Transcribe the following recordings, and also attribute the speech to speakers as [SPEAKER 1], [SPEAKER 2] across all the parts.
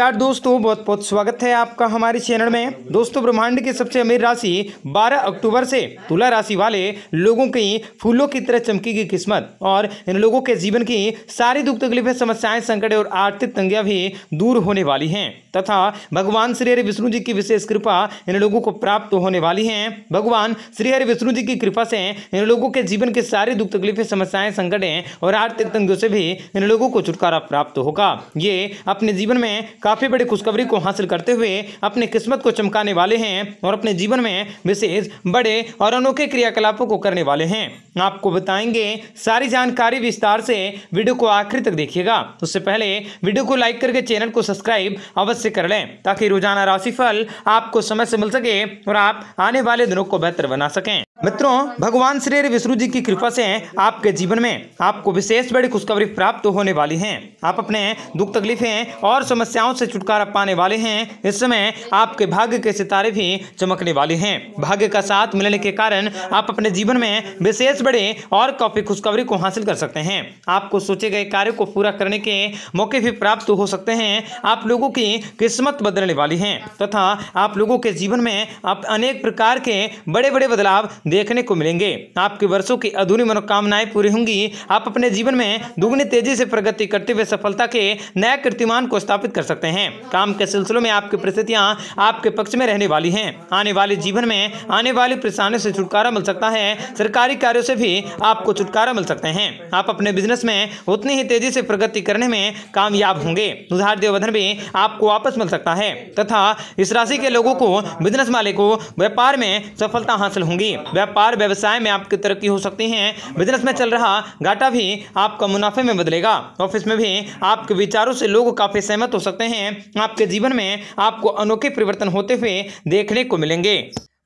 [SPEAKER 1] नमस्कार दोस्तों बहुत बहुत स्वागत है आपका हमारे चैनल में दोस्तों ब्रह्मांड की सबसे अमीर राशि 12 अक्टूबर से तुला राशि वाले लोगों की फूलों की तरह चमकेगी किस्मत और इन लोगों के जीवन की सारी दुख तकलीफें समस्याएं संकट और आर्थिक तंगियां भी दूर होने वाली हैं तथा भगवान श्री हरि विष्णु जी की विशेष कृपा इन लोगों को प्राप्त होने वाली है भगवान श्री हरि विष्णु जी की कृपा से इन लोगों के जीवन की सारी दुख तकलीफें समस्याएं संकटें और आर्थिक तंगियों से भी इन लोगों को छुटकारा प्राप्त होगा ये अपने जीवन में काफ़ी बड़ी खुशखबरी को हासिल करते हुए अपनी किस्मत को चमकाने वाले हैं और अपने जीवन में विशेष बड़े और अनोखे क्रियाकलापों को करने वाले हैं आपको बताएंगे सारी जानकारी विस्तार से वीडियो को आखिर तक देखिएगा उससे पहले वीडियो को लाइक करके चैनल को सब्सक्राइब अवश्य कर लें ताकि रोजाना राशिफल आपको समय से मिल सके और आप आने वाले दिनों को बेहतर बना सकें मित्रों भगवान श्री विष्णु जी की कृपा से आपके जीवन में आपको विशेष बड़ी खुशखबरी प्राप्त होने वाली है आप अपने दुख तकलीफें और समस्याओं से छुटकारा पाने वाले हैं इस समय आपके भाग्य के सितारे भी चमकने वाले हैं भाग्य का साथ मिलने के कारण आप अपने जीवन में विशेष बड़े और काफी खुशखबरी को हासिल कर सकते हैं आपको सोचे गए कार्य को पूरा करने के मौके भी प्राप्त हो सकते हैं आप लोगों की किस्मत बदलने वाली है तथा आप लोगों के जीवन में आप अनेक प्रकार के बड़े बड़े बदलाव देखने को मिलेंगे आपके वर्षों की अधूरी मनोकामनाएं पूरी होंगी आप अपने जीवन में दुगनी तेजी से प्रगति करते हुए सफलता के नए कीर्तिमान को स्थापित कर सकते हैं काम के सिलसिलों में आपकी परिस्थितियाँ आपके पक्ष में रहने वाली है आने वाले जीवन में आने वाली परेशानियों से छुटकारा मिल सकता है सरकारी कार्यो से भी आपको छुटकारा मिल सकते हैं आप अपने बिजनेस में उतनी ही तेजी से प्रगति करने में कामयाब होंगे उधार देवधन भी आपको वापस मिल सकता है तथा इस राशि के लोगों को बिजनेस मालिकों व्यापार में सफलता हासिल होंगी व्यापार व्यवसाय में आपकी तरक्की हो सकती है बिजनेस में चल रहा घाटा भी आपका मुनाफे में बदलेगा ऑफिस में भी आपके विचारों से लोग काफ़ी सहमत हो सकते हैं आपके जीवन में आपको अनोखे परिवर्तन होते हुए देखने को मिलेंगे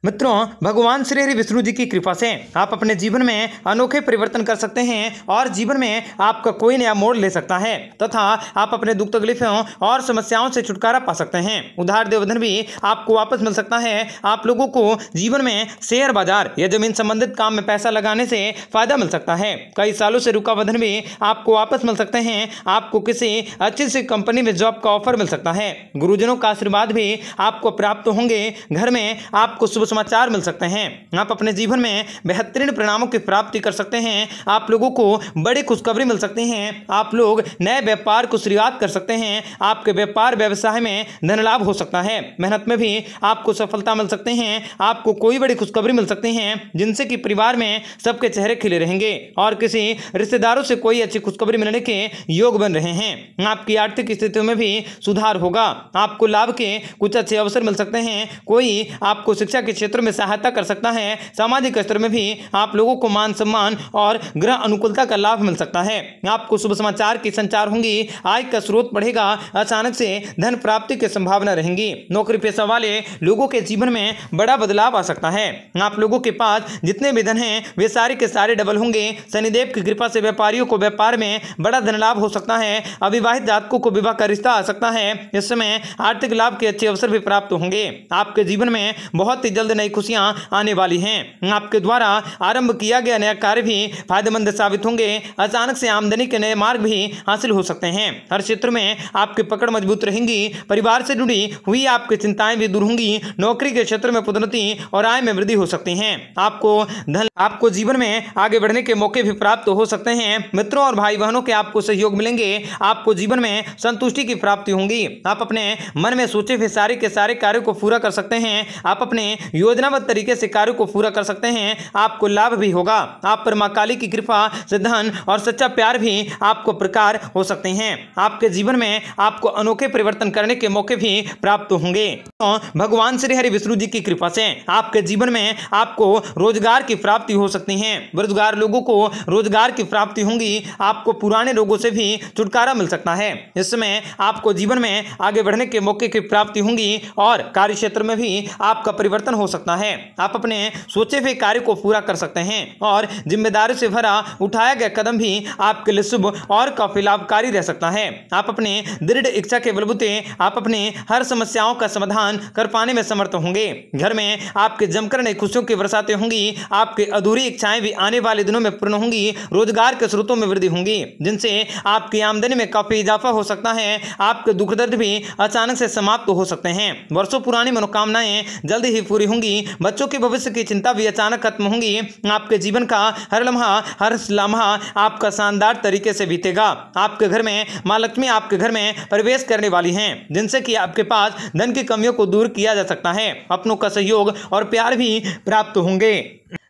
[SPEAKER 1] मित्रों भगवान श्री विष्णु जी की कृपा से आप अपने जीवन में अनोखे परिवर्तन कर सकते हैं और जीवन में आपका कोई नया मोड़ ले सकता है तथा आप अपने दुख तकलीफों और समस्याओं से छुटकारा पा सकते हैं उधार देवधन भी आपको वापस मिल सकता है आप लोगों को जीवन में शेयर बाजार या जमीन संबंधित काम में पैसा लगाने से फायदा मिल सकता है कई सालों से रुका वधन भी आपको वापस मिल सकते हैं आपको किसी अच्छी सी कंपनी में जॉब का ऑफर मिल सकता है गुरुजनों का आशीर्वाद भी आपको प्राप्त होंगे घर में आपको शुभ समाचार मिल सकते हैं आप अपने जीवन में बेहतरीन परिणामों की प्राप्ति कर सकते हैं आप लोगों को बड़ी खुशखबरी मिल सकती है आप लोग नए व्यापार को शुरुआत कर सकते हैं आपके व्यापार व्यवसाय में धन लाभ हो सकता है मेहनत में भी आपको सफलता मिल सकते हैं आपको कोई बड़ी खुशखबरी मिल सकती है जिनसे कि परिवार में सबके चेहरे खिले रहेंगे और किसी रिश्तेदारों से कोई अच्छी खुशखबरी मिलने के योग बन रहे हैं आपकी आर्थिक स्थितियों में भी सुधार होगा आपको लाभ के कुछ अच्छे अवसर मिल सकते हैं कोई आपको शिक्षा के क्षेत्र में सहायता कर सकता है सामाजिक स्तर में भी आप लोगों को मान सम्मान और ग्रह अनुकूलता का लाभ मिल सकता है आपको शुभ समाचार की संचार होंगी आय का स्रोत बढ़ेगा अचानक से धन प्राप्ति की संभावना रहेंगी नौकरी पेशा वाले लोगों के जीवन में बड़ा बदलाव आ सकता है आप लोगों के पास जितने भी धन है वे सारे के सारे डबल होंगे शनिदेव की कृपा से व्यापारियों को व्यापार में बड़ा धन लाभ हो सकता है अविवाहित जातकों को विवाह का रिश्ता आ सकता है इस समय आर्थिक लाभ के अच्छे अवसर भी प्राप्त होंगे आपके जीवन में बहुत ही जल्द नई खुशियां आने वाली हैं आपके द्वारा आरंभ किया गया नया कार्य भी फायदेमंद साबित होंगे अचानक से आमदनी के नए मार्ग भी हासिल हो सकते हैं हर क्षेत्र में आपकी पकड़ मजबूत रहेंगी परिवार से जुड़ी हुई आपकी चिंताएं भी दूर होंगी नौकरी के क्षेत्र में पुदनति और आय में वृद्धि हो सकती है आपको धन आपको जीवन में आगे बढ़ने के मौके भी प्राप्त हो सकते हैं मित्रों और भाई बहनों के आपको सहयोग मिलेंगे आपको जीवन में संतुष्टि की प्राप्ति होंगी आप अपने मन में सोचे हुए सारे के सारे कार्यों को पूरा कर सकते हैं आप अपने योजनाबद्ध तरीके से कार्य को पूरा कर सकते हैं आपको लाभ भी होगा आप पर माँ काली की कृपा से धन और सच्चा प्यार भी आपको प्रकार हो सकते हैं आपके जीवन में आपको अनोखे परिवर्तन करने के मौके भी प्राप्त होंगे तो भगवान श्री हरि विष्णु जी की कृपा से आपके जीवन में आपको रोजगार की प्राप्ति हो सकती है बेरोजगार लोगों को रोजगार की प्राप्ति होंगी आपको पुराने रोगों से भी छुटकारा मिल सकता है इसमें आपको जीवन में आगे बढ़ने के मौके की प्राप्ति होंगी और कार्य क्षेत्र में भी आपका परिवर्तन हो सकता है आप अपने सोचे हुए कार्य को पूरा कर सकते हैं और जिम्मेदारी से भरा उठाया गया कदम भी आपके लिए शुभ और काफी लाभकारी रह सकता है आप अपने दृढ़ इच्छा के बलबूते आप अपने हर समस्याओं का समाधान कर पाने में समर्थ होंगे घर में आपके जमकर नई खुशियों की बरसातें होंगी आपके अधूरी इच्छाएं भी आने वाले दिनों में पूर्ण होंगी रोजगार के स्रोतों में वृद्धि होंगी जिनसे आपकी आमदनी में काफी इजाफा हो सकता है आपके दुख दर्द भी अचानक से समाप्त हो सकते हैं वर्षों पुरानी मनोकामनाएं जल्द ही पूरी होंगी बच्चों के भविष्य की चिंता भी अचानक खत्म होंगी आपके जीवन का हर लम्हा हर लम्हा आपका शानदार तरीके से बीतेगा आपके घर में माँ लक्ष्मी आपके घर में प्रवेश करने वाली हैं जिनसे कि आपके पास धन की कमियों को दूर किया जा सकता है अपनों का सहयोग और प्यार भी प्राप्त होंगे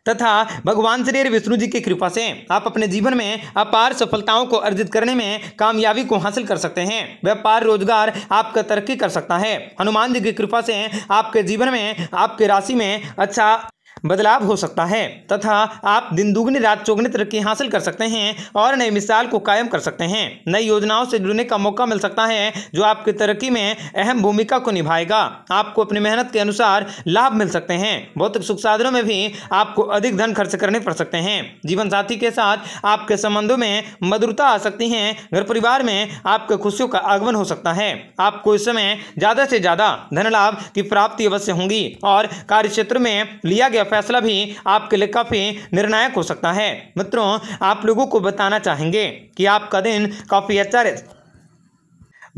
[SPEAKER 1] तथा भगवान श्री विष्णु जी की कृपा से आप अपने जीवन में अपार सफलताओं को अर्जित करने में कामयाबी को हासिल कर सकते हैं व्यापार रोजगार आपका तरक्की कर सकता है हनुमान जी की कृपा से आपके जीवन में आपके राशि में अच्छा बदलाव हो सकता है तथा आप दिन दुगनी रात चौगनी तरक्की हासिल कर सकते हैं और नई मिसाल को कायम कर सकते हैं नई योजनाओं से जुड़ने का मौका मिल सकता है जो आपकी तरक्की में अहम भूमिका को निभाएगा आपको अपनी मेहनत के अनुसार लाभ मिल सकते हैं भौतिक सुख साधनों में भी आपको अधिक धन खर्च करने पड़ सकते हैं जीवन साथी के साथ आपके संबंधों में मधुरता आ सकती है घर परिवार में आपके खुशियों का आगमन हो सकता है आपको इस समय ज्यादा से ज्यादा धन लाभ की प्राप्ति अवश्य होगी और कार्य क्षेत्र में लिया गया यह फैसला भी आपके लिए काफ़ी निर्णायक हो सकता है मित्रों आप लोगों को बताना चाहेंगे कि आपका दिन काफ़ी अच्छा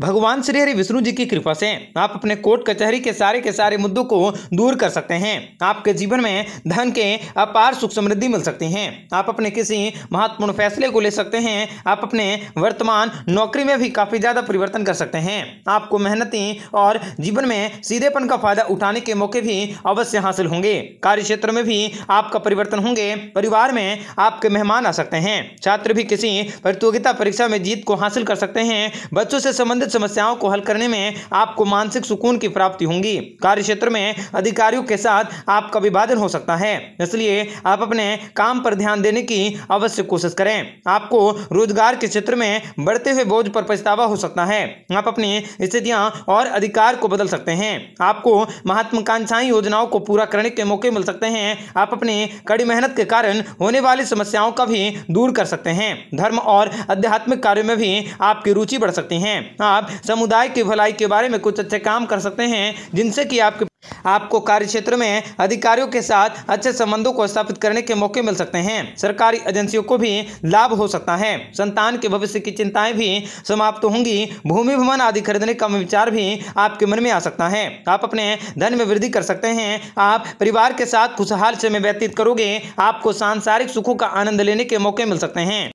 [SPEAKER 1] भगवान श्री हरि विष्णु जी की कृपा से आप अपने कोर्ट कचहरी के सारे के सारे मुद्दों को दूर कर सकते हैं आपके जीवन में धन के अपार सुख समृद्धि मिल सकती है आप अपने किसी महत्वपूर्ण फैसले को ले सकते हैं आप अपने वर्तमान नौकरी में भी काफ़ी ज़्यादा परिवर्तन कर सकते हैं आपको मेहनती और जीवन में सीधेपन का फायदा उठाने के मौके भी अवश्य हासिल होंगे कार्य क्षेत्र में भी आपका परिवर्तन होंगे परिवार में आपके मेहमान आ सकते हैं छात्र भी किसी प्रतियोगिता परीक्षा में जीत को हासिल कर सकते हैं बच्चों से संबंधित संबंधित समस्याओं को हल करने में आपको मानसिक सुकून की प्राप्ति होंगी कार्य क्षेत्र में अधिकारियों के साथ आपका विभाजन हो सकता है इसलिए आप अपने काम पर ध्यान देने की अवश्य कोशिश करें आपको रोजगार के क्षेत्र में बढ़ते हुए बोझ पर पछतावा हो सकता है आप अपनी स्थितियाँ और अधिकार को बदल सकते हैं आपको महत्वाकांक्षाई योजनाओं को पूरा करने के मौके मिल सकते हैं आप अपनी कड़ी मेहनत के कारण होने वाली समस्याओं का भी दूर कर सकते हैं धर्म और आध्यात्मिक कार्यों में भी आपकी रुचि बढ़ सकती है आप आप समुदाय की भलाई के बारे में कुछ अच्छे काम कर सकते हैं जिनसे कि आपके आपको कार्य क्षेत्र में अधिकारियों के साथ अच्छे संबंधों को स्थापित करने के मौके मिल सकते हैं सरकारी एजेंसियों को भी लाभ हो सकता है संतान के भविष्य की चिंताएं भी समाप्त तो होंगी भूमि भवन आदि खरीदने का विचार भी आपके मन में आ सकता है आप अपने धन में वृद्धि कर सकते हैं आप परिवार के साथ खुशहाल समय व्यतीत करोगे आपको सांसारिक सुखों का आनंद लेने के मौके मिल सकते हैं